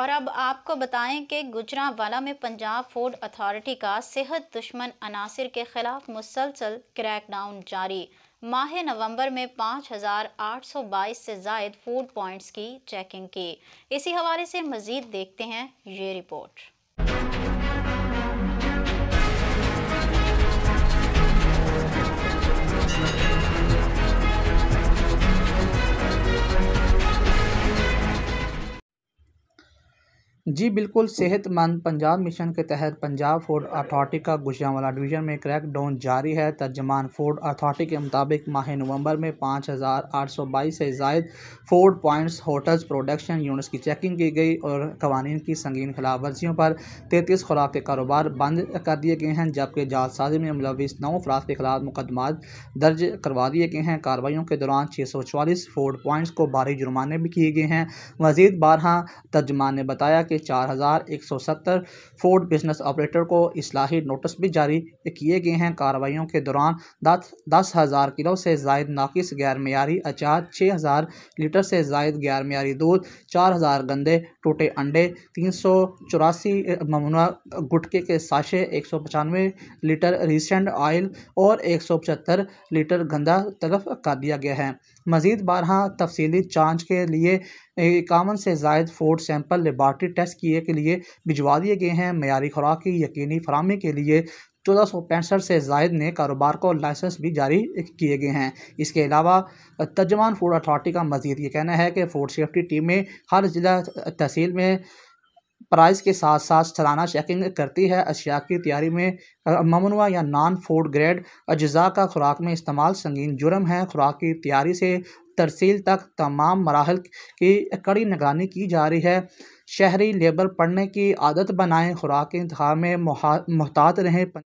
और अब आपको बताएं कि गुजरावाला में पंजाब फूड अथॉरिटी का सेहत दुश्मन अनासर के खिलाफ मुसलसल क्रैकडाउन जारी माह नवंबर में 5,822 से जायद फूड पॉइंट्स की चेकिंग की इसी हवाले से मज़ीद देखते हैं ये रिपोर्ट जी बिल्कुल सेहतमंद पंजाब मिशन के तहत पंजाब फूड अथॉरिटी का गुजरावाला डिवीज़न में क्रैक डाउन जारी है तर्जमान फूड अथॉरिटी के मुताबिक माह नवंबर में पाँच हज़ार आठ सौ बाईस से जायद food points hotels production units की चेकिंग की गई और कवानीन की संगीन खिलाफ वर्जियों पर तैंतीस खुराक के कारोबार बंद कर दिए गए हैं जबकि जालसाजी में मुलविस नौ अफराद के खिलाफ मुकदमा दर्ज करवा दिए गए हैं कार्रवाइयों के दौरान छः सौ चवालीस फूड पॉइंट्स को भारी जुर्माने भी किए गए हैं मजीद बारह तर्जमान ने बताया कि चार हज़ार एक सौ सत्तर फूड बिजनेस ऑपरेटर को असलाही नोटिस भी जारी किए गए हैं कार्रवाइयों के दौरान दस दस हज़ार किलो से जायद नाकिस गैर मीरी अचार छः हज़ार लीटर से जायद गैर मीरी दूध चार हज़ार गंदे टूटे अंडे तीन सौ चौरासी ममूना गुटके के साशे एक सौ पचानवे लीटर रिसेंट ऑयल और एक सौ पचहत्तर लीटर गंदा तलफ कर दिया गया है मज़ीद बारह तफसली जाँच के लिए इक्यावन से जायद फोर्ड सैंपल लेबार्ट्री टेस्ट किए के लिए भिजवा दिए गए हैं मैारी खुराक की यकीनी फरहमी के लिए चौदह सौ पैंसठ से जायद ने कारोबार को लाइसेंस भी जारी किए गए हैं इसके अलावा तर्जमान फूड अथॉरिटी का मजीद ये कहना है कि फूड सेफ्टी टीमें हर ज़िला तहसील में प्राइस के साथ साथ सालाना चेकिंग करती है अशिया की तैयारी में ममनवा या नॉन फूड ग्रेड अज्जा का खुराक में इस्तेमाल संगीन जुर्म है खुराक की तैयारी से तरसील तक तमाम मराहल की कड़ी निगरानी की जा रही है शहरी लेबर पढ़ने की आदत बनाएं खुराक इंतहा में मोहतात रहें